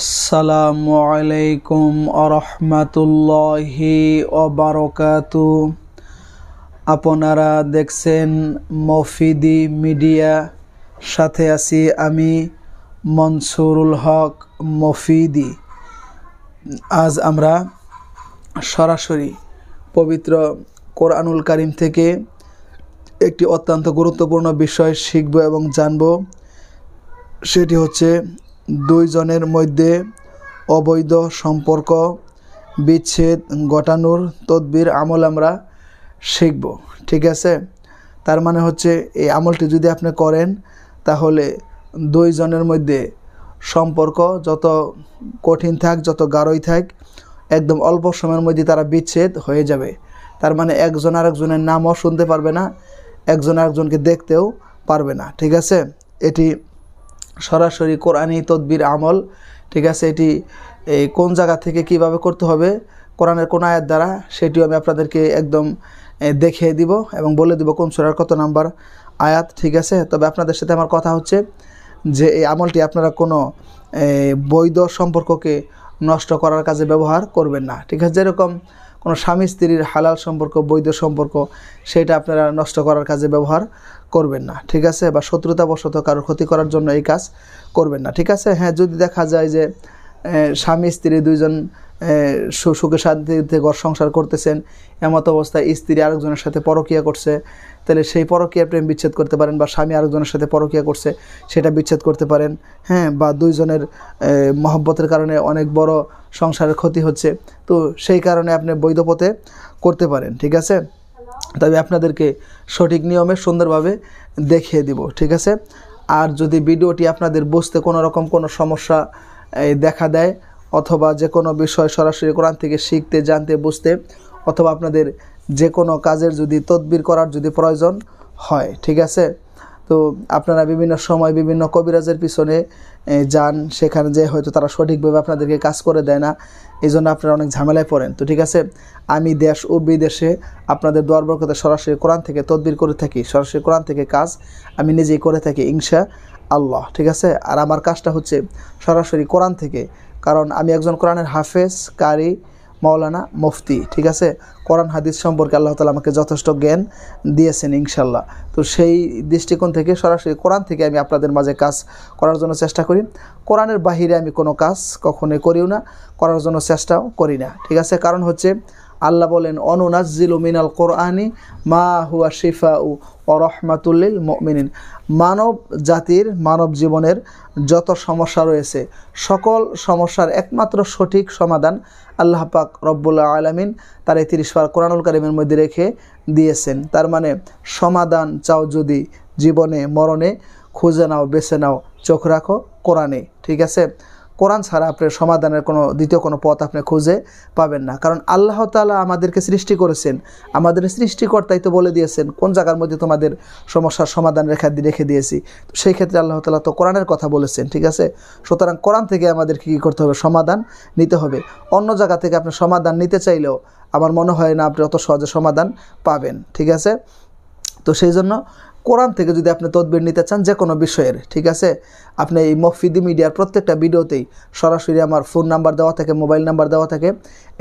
আসসালামু আলাইকুম আরহামাতুল্লাহি অবারকাতু আপনারা দেখছেন মফিদি মিডিয়া সাথে আছি আমি মনসুরুল হক মফিদি আজ আমরা সরাসরি পবিত্র কোরআনুল কারিম থেকে একটি অত্যন্ত গুরুত্বপূর্ণ বিষয় শিখব এবং জানব সেটি হচ্ছে দুইজনের মধ্যে অবৈধ সম্পর্ক বিচ্ছেদ ঘটানোর তদবির আমল আমরা শিখব ঠিক আছে তার মানে হচ্ছে এই আমলটি যদি আপনি করেন তাহলে দুইজনের মধ্যে সম্পর্ক যত কঠিন থাক যত গাঢ়ই থাক একদম অল্প সময়ের মধ্যে তারা বিচ্ছেদ হয়ে যাবে তার মানে একজন আরেকজনের নামও শুনতে পারবে না একজন আরেকজনকে দেখতেও পারবে না ঠিক আছে এটি সরাসরি কোরআনই তদবির আমল ঠিক আছে এটি এই কোন জায়গা থেকে কিভাবে করতে হবে কোরআনের কোন আয়াত দ্বারা সেটিও আমি আপনাদেরকে একদম দেখিয়ে দিব এবং বলে দিব কোন সুরার কত নাম্বার আয়াত ঠিক আছে তবে আপনাদের সাথে আমার কথা হচ্ছে যে এই আমলটি আপনারা কোনো বৈধ সম্পর্ককে নষ্ট করার কাজে ব্যবহার করবেন না ঠিক আছে যেরকম কোনো স্বামী স্ত্রীর হালাল সম্পর্ক বৈধ সম্পর্ক সেটা আপনারা নষ্ট করার কাজে ব্যবহার করবেন না ঠিক আছে বা শত্রুতাবশত কারোর ক্ষতি করার জন্য এই কাজ করবেন না ঠিক আছে হ্যাঁ যদি দেখা যায় যে স্বামী স্ত্রী দুইজন সুখে শান্তিতে ঘর সংসার করতেছেন এমত অবস্থায় স্ত্রী আরেকজনের সাথে পরকিয়া করছে তাহলে সেই পরকিয়া প্রেম বিচ্ছেদ করতে পারেন বা স্বামী আরেকজনের সাথে পরকিয়া করছে সেটা বিচ্ছেদ করতে পারেন হ্যাঁ বা দুইজনের মহব্বতের কারণে অনেক বড় সংসারের ক্ষতি হচ্ছে তো সেই কারণে আপনি বৈধপথে করতে পারেন ঠিক আছে তবে আপনাদেরকে সঠিক নিয়মে সুন্দরভাবে দেখিয়ে দিব ঠিক আছে আর যদি ভিডিওটি আপনাদের বুঝতে কোনো রকম কোনো সমস্যা দেখা দেয় অথবা যে কোনো বিষয় সরাসরি কোরআন থেকে শিখতে জানতে বুঝতে অথবা আপনাদের যে কোনো কাজের যদি তদবির করার যদি প্রয়োজন হয় ঠিক আছে তো আপনারা বিভিন্ন সময় বিভিন্ন কবিরাজের পিছনে যান সেখানে যে হয়তো তারা সঠিকভাবে আপনাদেরকে কাজ করে দেয় না এই জন্য আপনারা অনেক ঝামেলায় পড়েন তো ঠিক আছে আমি দেশ ও বিদেশে আপনাদের দরবরকতে সরাসরি কোরআন থেকে তদবির করে থাকি সরাসরি কোরআন থেকে কাজ আমি নিজেই করে থাকি ইংশা আল্লাহ ঠিক আছে আর আমার কাজটা হচ্ছে সরাসরি কোরআন থেকে কারণ আমি একজন কোরআনের হাফেজ কারি মৌলানা মুফতি ঠিক আছে কোরআন হাদিস সম্পর্কে আল্লাহ তালা আমাকে যথেষ্ট জ্ঞান দিয়েছেন ইনশাল্লাহ তো সেই দৃষ্টিকোণ থেকে সরাসরি কোরআন থেকে আমি আপনাদের মাঝে কাজ করার জন্য চেষ্টা করি কোরআনের বাহিরে আমি কোনো কাজ কখনোই করিও না করার জন্য চেষ্টাও করি না ঠিক আছে কারণ হচ্ছে আল্লাহ বলেন অনুনাজিল মিনাল কোরআনি মা হুয়া শিফা উ অরহমাতুল্লিল মিন মানব জাতির মানব জীবনের যত সমস্যা রয়েছে সকল সমস্যার একমাত্র সঠিক সমাধান আল্লাহ পাক রব্বুল্লা আলমিন তার এই তিরিশ বার কোরআনুল কারিমের মধ্যে রেখে দিয়েছেন তার মানে সমাধান চাও যদি জীবনে মরণে খুঁজে নাও বেছে নাও চোখ রাখো কোরআনে ঠিক আছে কোরআন ছাড়া আপনার সমাধানের কোনো দ্বিতীয় কোনো পথ আপনি খুঁজে পাবেন না কারণ আল্লাহ তালা আমাদেরকে সৃষ্টি করেছেন আমাদের সৃষ্টিকর্তাই তো বলে দিয়েছেন কোন জায়গার মধ্যে তোমাদের সমস্যার সমাধান রেখা রেখে দিয়েছি তো সেই ক্ষেত্রে আল্লাহ তালা তো কোরআনের কথা বলেছেন ঠিক আছে সুতরাং কোরআন থেকে আমাদেরকে কী করতে হবে সমাধান নিতে হবে অন্য জায়গা থেকে আপনি সমাধান নিতে চাইলেও আমার মনে হয় না আপনি অত সহজে সমাধান পাবেন ঠিক আছে তো সেই জন্য কোরআন থেকে যদি আপনি তদবির নিতে চান যে কোনো বিষয়ের ঠিক আছে আপনি এই মফিদি মিডিয়ার প্রত্যেকটা ভিডিওতেই সরাসরি আমার ফোন নাম্বার দেওয়া থাকে মোবাইল নাম্বার দেওয়া থাকে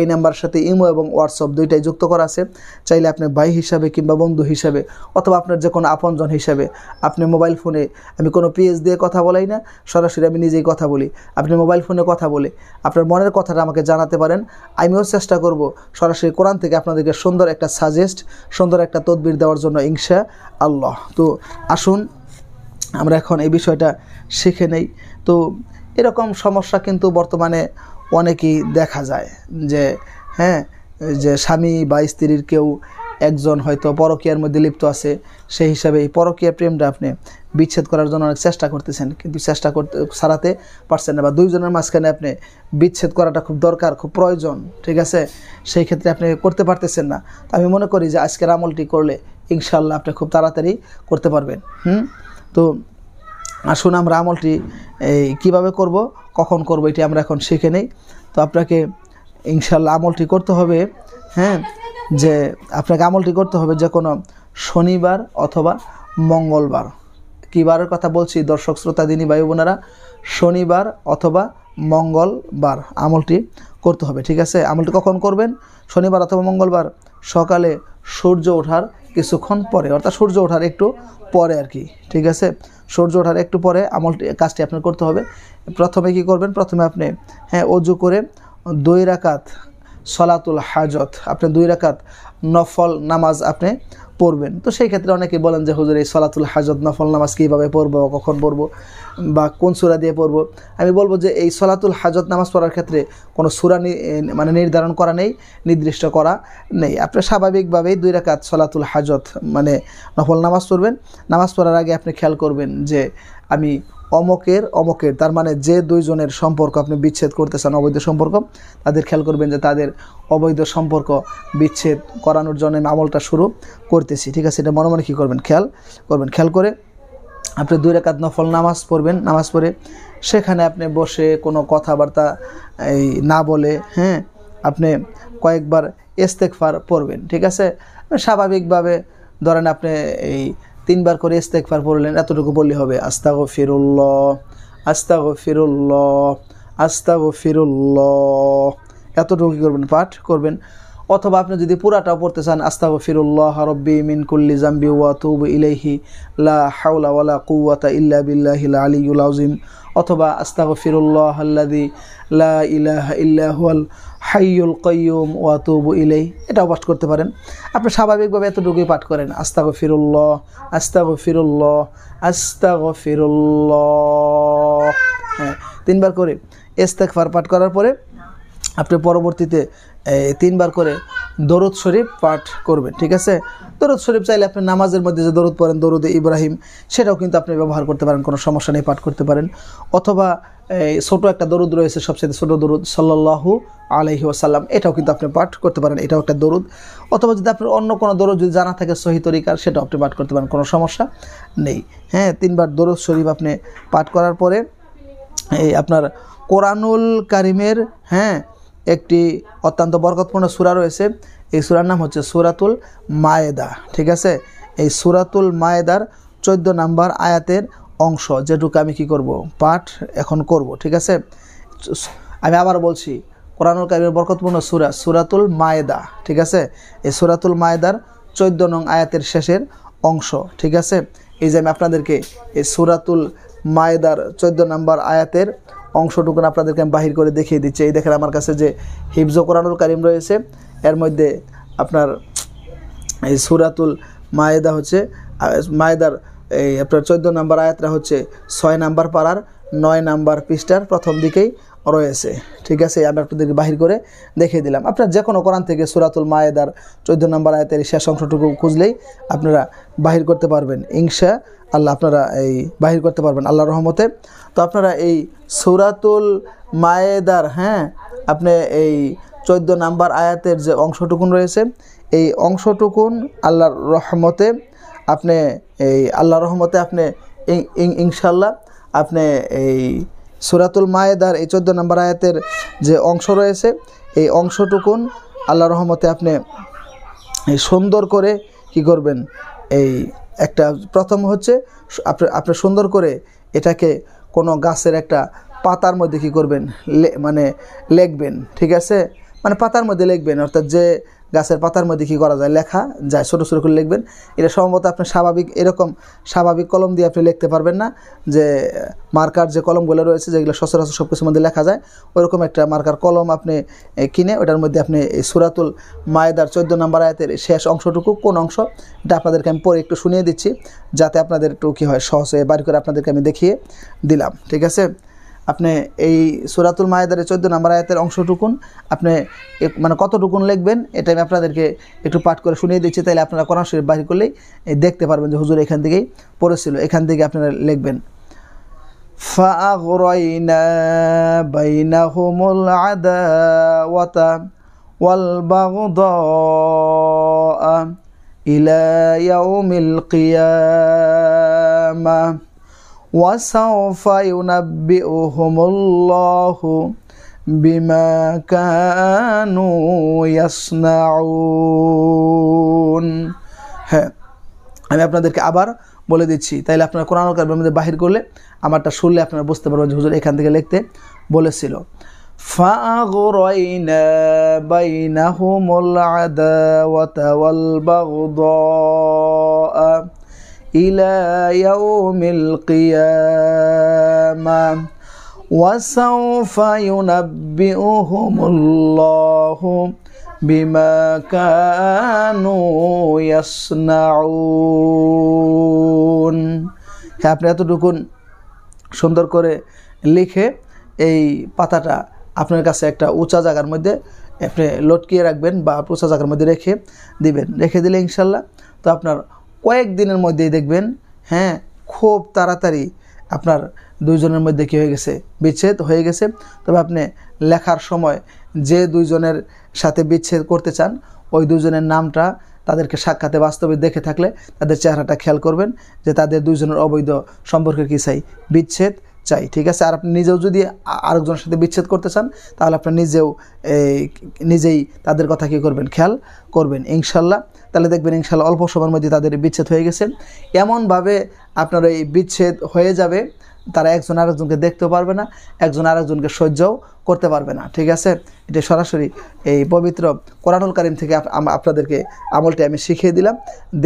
এই নাম্বার সাথে ইমো এবং হোয়াটসঅ্যাপ দুইটাই যুক্ত করা আছে চাইলে আপনি ভাই হিসাবে কিংবা বন্ধু হিসাবে অথবা আপনার যে কোনো আপনজন হিসাবে আপনি মোবাইল ফোনে আমি কোনো পিএস দিয়ে কথা বলাই না সরাসরি আমি নিজেই কথা বলি আপনি মোবাইল ফোনে কথা বলে আপনার মনের কথাটা আমাকে জানাতে পারেন আমিও চেষ্টা করব সরাসরি কোরআন থেকে আপনাদেরকে সুন্দর একটা সাজেস্ট সুন্দর একটা তদবির দেওয়ার জন্য ইংসা আল্লাহ তো আসুন আমরা এখন এই বিষয়টা শিখে নেই তো এরকম সমস্যা কিন্তু বর্তমানে অনেকেই দেখা যায় যে হ্যাঁ যে স্বামী বা স্ত্রীর কেউ একজন হয়তো পরকীয়ার মধ্যে লিপ্ত আছে সেই হিসাবে এই পরকীয়া প্রেমটা আপনি বিচ্ছেদ করার জন্য অনেক চেষ্টা করতেছেন কিন্তু চেষ্টা করতে সারাতে পারছেন না বা দুইজনের মাঝখানে আপনি বিচ্ছেদ করাটা খুব দরকার খুব প্রয়োজন ঠিক আছে সেই ক্ষেত্রে আপনি করতে পারতেছেন না আমি মনে করি যে আজকের আমলটি করলে ইনশাল্লাহ আপনি খুব তাড়াতাড়ি করতে পারবেন হুম তো আসুন আমরা আমলটি এই কীভাবে করব কখন করব এটি আমরা এখন শিখে নেই তো আপনাকে ইনশাল্লাহ আমলটি করতে হবে হ্যাঁ যে আপনাকে আমলটি করতে হবে যে কোনো শনিবার অথবা মঙ্গলবার কীবারের কথা বলছি দর্শক শ্রোতা দিনী বায়ু বোনারা শনিবার অথবা মঙ্গলবার আমলটি করতে হবে ঠিক আছে আমলটি কখন করবেন শনিবার অথবা মঙ্গলবার সকালে সূর্য ওঠার কিছুক্ষণ পরে অর্থাৎ সূর্য ওঠার একটু পরে আর কি ঠিক আছে সূর্য ওঠার একটু পরে আমলটি কাজটি আপনার করতে হবে প্রথমে কি করবেন প্রথমে আপনি হ্যাঁ অজু করে দই রাকাত সলাতুল হাজত আপনি দুই রাকাত নফল নামাজ আপনি পড়বেন তো সেই ক্ষেত্রে অনেকে বলেন যে হুজুর এই সলাতুল হাজত নফল নামাজ কীভাবে পড়বো কখন পড়বো বা কোন সুরা দিয়ে পড়বো আমি বলবো যে এই সলাতুল হাজত নামাজ পড়ার ক্ষেত্রে কোনো সুরা মানে নির্ধারণ করা নেই নির্দিষ্ট করা নেই আপনি স্বাভাবিকভাবেই দুই রাকাত সলাতুল হাজত মানে নফল নামাজ পড়বেন নামাজ পড়ার আগে আপনি খেয়াল করবেন যে আমি অমকের অমকের তার মানে যে দুইজনের সম্পর্ক আপনি বিচ্ছেদ করতে চান অবৈধ সম্পর্ক তাদের খেয়াল করবেন যে তাদের অবৈধ সম্পর্ক বিচ্ছেদ করানোর জন্য আমলটা শুরু করতেছি ঠিক আছে এটা মনে মনে কী করবেন খেয়াল করবেন খেয়াল করে আপনি দুই রেখাত নফল নামাজ পড়বেন নামাজ পড়ে সেখানে আপনি বসে কোনো কথাবার্তা এই না বলে হ্যাঁ আপনি কয়েকবার এস্তেকফার পড়বেন ঠিক আছে স্বাভাবিকভাবে ধরেন আপনি এই তিনবার করে ইস্তেকফার পড়লেন এতটুকু বললে হবে আস্তাগ ফিরুল্লাহ আস্তাগ ফিরুল্লাহ আস্তাগ ফিরুল্লাহ এতটুকু কী করবেন পাঠ করবেন অথবা আপনি যদি পুরাটাও পড়তে চান আস্তাগ ফিরুল্লাহ রব্বি মিনকুল্লি জাম্বি ওয়া তুব ইলাইহি লা হাওলা ওয়ালা কুওয়াতা ইল্লা বিল্লাহিল আলিউল আজিম অথবা আস্তাগ ফিরুল্লাহ আল্লাযী লা ইলাহা হুয়াল হাইয়ুল ওয়া ওয়াতুব ইলাই এটাও পাঠ করতে পারেন আপনি স্বাভাবিকভাবে এতটুকুই পাঠ করেন আস্তাগ ফিরুল্লাহ আস্তাগ ফিরুল্লাহ আস্তাগ ফিরুল্লাহ হ্যাঁ তিনবার করে এস্তেকফার পাঠ করার পরে আপনি পরবর্তীতে তিনবার করে দরুদ শরীফ পাঠ করবেন ঠিক আছে দরুদ শরীফ চাইলে আপনি নামাজের মধ্যে যে দরুদ পড়েন দরুদ ইব্রাহিম সেটাও কিন্তু আপনি ব্যবহার করতে পারেন কোনো সমস্যা নেই পাঠ করতে পারেন অথবা এই ছোটো একটা দরুদ রয়েছে সবচেয়ে ছোটো দরুদ সাল্লাহু আলহি আসাল্লাম এটাও কিন্তু আপনি পাঠ করতে পারেন এটাও একটা দরুদ অথবা যদি আপনার অন্য কোনো দরুদ যদি জানা থাকে সহি তরিকার সেটাও আপনি পাঠ করতে পারেন কোনো সমস্যা নেই হ্যাঁ তিনবার দরুদ শরীফ আপনি পাঠ করার পরে এই আপনার কোরআনুল কারিমের হ্যাঁ একটি অত্যন্ত বরকতপূর্ণ সুরা রয়েছে এই সুরার নাম হচ্ছে সুরাতুল মায়েদা ঠিক আছে এই সুরাতুল মায়েদার চোদ্দ নাম্বার আয়াতের অংশ যেটুকু আমি কি করব পাঠ এখন করব ঠিক আছে আমি আবার বলছি কোরআনুল কাবির বরকতপূর্ণ সুরা সুরাতুল মায়েদা ঠিক আছে এই সুরাতুল মায়েদার চোদ্দ নং আয়াতের শেষের অংশ ঠিক আছে এই যে আমি আপনাদেরকে এই সুরাতুল মায়েদার চোদ্দ নম্বর আয়াতের অংশটুকুন আপনাদেরকে আমি বাহির করে দেখিয়ে দিচ্ছি এই দেখেন আমার কাছে যে হিফজ কোরআনুল কারিম রয়েছে এর মধ্যে আপনার এই সুরাতুল মায়েদা হচ্ছে মায়েদার এই আপনার চোদ্দো নাম্বার আয়াতটা হচ্ছে ছয় নাম্বার পাড়ার নয় নাম্বার পৃষ্ঠার প্রথম দিকেই রয়েছে ঠিক আছে আমি আপনাদেরকে বাহির করে দেখিয়ে দিলাম আপনার যে কোনো কোরআন থেকে সুরাতুল মায়েদার চোদ্দ নম্বর আয়াতের শেষ অংশটুকু খুঁজলেই আপনারা বাহির করতে পারবেন ইংশা আল্লাহ আপনারা এই বাহির করতে পারবেন আল্লাহ রহমতে তো আপনারা এই সুরাতুল মায়েদার হ্যাঁ আপনি এই চোদ্দ নাম্বার আয়াতের যে অংশটুকুন রয়েছে এই অংশটুকুন আল্লাহর রহমতে আপনি এই আল্লাহ রহমতে আপনি ইনশাল্লাহ আপনি এই সুরাতুল মায়েদার এই চোদ্দ নম্বর আয়াতের যে অংশ রয়েছে এই অংশটুকুন আল্লাহ রহমতে আপনি সুন্দর করে কি করবেন এই একটা প্রথম হচ্ছে আপনি আপনি সুন্দর করে এটাকে কোনো গাছের একটা পাতার মধ্যে কি করবেন মানে লেখবেন ঠিক আছে মানে পাতার মধ্যে লিখবেন অর্থাৎ যে গাছের পাতার মধ্যে কী করা যায় লেখা যায় ছোটো ছোটো করে লিখবেন এটা সম্ভবত আপনি স্বাভাবিক এরকম স্বাভাবিক কলম দিয়ে আপনি লিখতে পারবেন না যে মার্কার যে কলমগুলো রয়েছে যেগুলো সচরাচর সব কিছুর মধ্যে লেখা যায় ওরকম একটা মার্কার কলম আপনি কিনে ওটার মধ্যে আপনি সুরাতুল মায়েদার চোদ্দো নম্বর আয়াতের শেষ অংশটুকু কোন অংশ এটা আপনাদেরকে আমি পরে একটু শুনিয়ে দিচ্ছি যাতে আপনাদের একটু কী হয় সহজে বাড়ি করে আপনাদেরকে আমি দেখিয়ে দিলাম ঠিক আছে আপনি এই সুরাতুল মায়েদারে চোদ্দ নম্বর আয়াতের অংশটুকুন আপনি মানে কতটুকুন লিখবেন এটা আমি আপনাদেরকে একটু পাঠ করে শুনিয়ে দিচ্ছি তাহলে আপনারা কোরআন শরীফ বাহির করলেই দেখতে পারবেন যে হুজুর এখান থেকেই পড়েছিল এখান থেকে আপনারা লিখবেন ইলা ইয়াউমিল কিয়ামা وسوف ينبئهم الله بما كانوا يصنعون হ্যাঁ আমি আপনাদেরকে আবার বলে দিচ্ছি তাইলে আপনার কোরআন মধ্যে বাহির করলে আমারটা শুনলে আপনারা বুঝতে পারবেন যে হুজুর এখান থেকে লিখতে বলেছিল فأغرينا بينهم العداوة والبغضاء إلى يوم القيامة وسوف ينبئهم الله بما كانوا يصنعون আপনি এতটুকুন সুন্দর করে লিখে এই পাতাটা আপনার কাছে একটা উঁচা জায়গার মধ্যে আপনি লটকিয়ে রাখবেন বা উঁচা জায়গার মধ্যে রেখে দিবেন রেখে দিলে ইনশাল্লাহ তো আপনার কয়েক দিনের মধ্যেই দেখবেন হ্যাঁ খুব তাড়াতাড়ি আপনার দুইজনের মধ্যে কী হয়ে গেছে বিচ্ছেদ হয়ে গেছে তবে আপনি লেখার সময় যে দুইজনের সাথে বিচ্ছেদ করতে চান ওই দুজনের নামটা তাদেরকে সাক্ষাতে বাস্তবে দেখে থাকলে তাদের চেহারাটা খেয়াল করবেন যে তাদের দুজনের অবৈধ সম্পর্কে কী চাই বিচ্ছেদ চাই ঠিক আছে আর আপনি নিজেও যদি আরেকজনের সাথে বিচ্ছেদ করতে চান তাহলে আপনি নিজেও নিজেই তাদের কথা কী করবেন খেয়াল করবেন ইনশাল্লাহ তাহলে দেখবেন ইনশাল্লাহ অল্প সময়ের মধ্যে তাদের বিচ্ছেদ হয়ে গেছে এমনভাবে আপনার এই বিচ্ছেদ হয়ে যাবে তারা একজন আরেকজনকে দেখতেও পারবে না একজন আরেকজনকে সহ্যও করতে পারবে না ঠিক আছে এটা সরাসরি এই পবিত্র কোরআনুল কারিম থেকে আপনাদেরকে আমলটি আমি শিখিয়ে দিলাম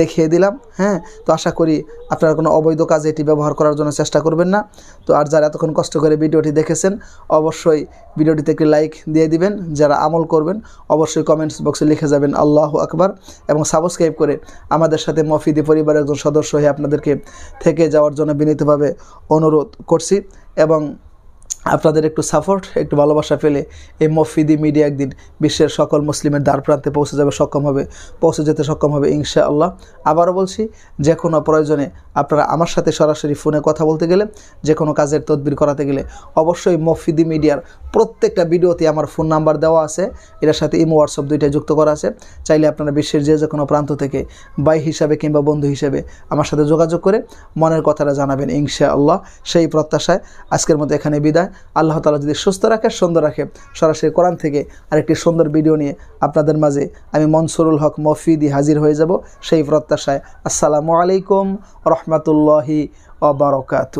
দেখিয়ে দিলাম হ্যাঁ তো আশা করি আপনারা কোনো অবৈধ কাজে এটি ব্যবহার করার জন্য চেষ্টা করবেন না তো আর যারা এতক্ষণ কষ্ট করে ভিডিওটি দেখেছেন অবশ্যই ভিডিওটিতে একটি লাইক দিয়ে দিবেন যারা আমল করবেন অবশ্যই কমেন্টস বক্সে লিখে যাবেন আল্লাহ আকবার এবং সাবস্ক্রাইব করে আমাদের সাথে মফিদি পরিবারের একজন সদস্য হয়ে আপনাদেরকে থেকে যাওয়ার জন্য বিনীতভাবে অনুরোধ করছি এবং আপনাদের একটু সাপোর্ট একটু ভালোবাসা ফেলে এই মফিদি মিডিয়া একদিন বিশ্বের সকল মুসলিমের দ্বার প্রান্তে পৌঁছে যাবে সক্ষম হবে পৌঁছে যেতে সক্ষম হবে ইনশা আল্লাহ আবারও বলছি যে কোনো প্রয়োজনে আপনারা আমার সাথে সরাসরি ফোনে কথা বলতে গেলে যে কোনো কাজের তদবির করাতে গেলে অবশ্যই মফিদি মিডিয়ার প্রত্যেকটা ভিডিওতে আমার ফোন নাম্বার দেওয়া আছে এটার সাথে ইমো হোয়াটসঅ্যাপ দুইটা যুক্ত করা আছে চাইলে আপনারা বিশ্বের যে যে কোনো প্রান্ত থেকে বাই হিসাবে কিংবা বন্ধু হিসাবে আমার সাথে যোগাযোগ করে মনের কথাটা জানাবেন ইনশা আল্লাহ সেই প্রত্যাশায় আজকের মতো এখানে বিদায় আল্লাহ তালা যদি সুস্থ রাখে সুন্দর রাখে সরাসরি কোরআন থেকে আরেকটি সুন্দর ভিডিও নিয়ে আপনাদের মাঝে আমি মনসুরুল হক মফিদি হাজির হয়ে যাব সেই প্রত্যাশায় আসসালামু আলাইকুম রহমতুল্লাহি অবরকাত